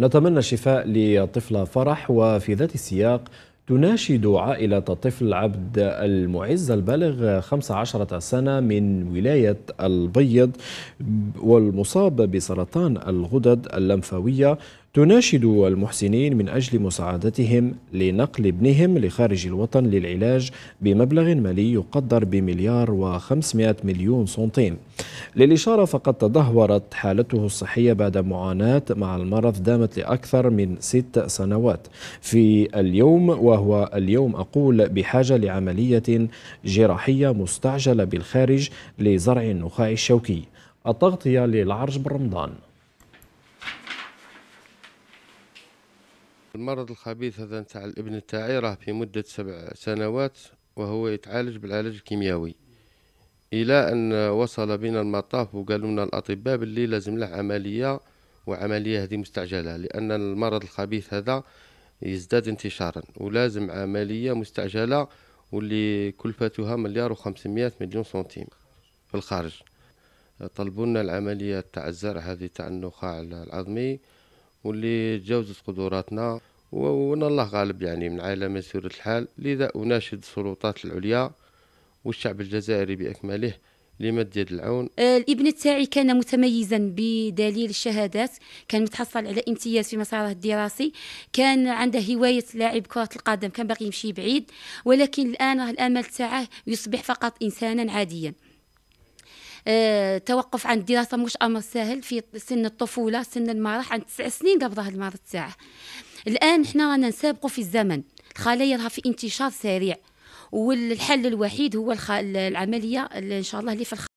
نتمنى الشفاء لطفلة فرح وفي ذات السياق تناشد عائلة طفل عبد المعز البالغ 15 سنة من ولاية البيض والمصاب بسرطان الغدد اللمفاوية تناشد المحسنين من أجل مساعدتهم لنقل ابنهم لخارج الوطن للعلاج بمبلغ مالي يقدر بمليار و500 مليون سنتيم للإشارة فقد تدهورت حالته الصحية بعد معاناة مع المرض دامت لأكثر من ست سنوات في اليوم وهو اليوم أقول بحاجة لعملية جراحية مستعجلة بالخارج لزرع النخاع الشوكي التغطية للعرج برمضان المرض الخبيث هذا نتاع الابن تاعي راه في مدة سبع سنوات وهو يتعالج بالعلاج الكيميائي الى ان وصل بنا المطاف وقالوا لنا الاطباء باللي لازم له عمليه وعمليه هذه مستعجله لان المرض الخبيث هذا يزداد انتشارا ولازم عمليه مستعجله واللي كلفتها مليار و500 مليون سنتيم في الخارج طلبوا لنا العمليه تاع الزرع هذه تاع النخاع العظمي واللي تجاوزت قدراتنا وان الله غالب يعني من عائله سورة الحال لذا اناشد السلطات العليا والشعب الجزائري بأكمله لمد يد العون آه، الابن تاعي كان متميزا بدليل الشهادات كان متحصل على امتياز في مساره الدراسي كان عنده هوايه لاعب كره القدم كان باقي يمشي بعيد ولكن الان راه الامل تاعه يصبح فقط انسانا عاديا آه، توقف عن الدراسه مش امر سهل في سن الطفوله سن المرح عند تسع سنين قبل المرض تاعه الان حنا رانا نسابقوا في الزمن الخلايا راها في انتشار سريع والحل الوحيد هو العمليه ان شاء الله اللي في الخ...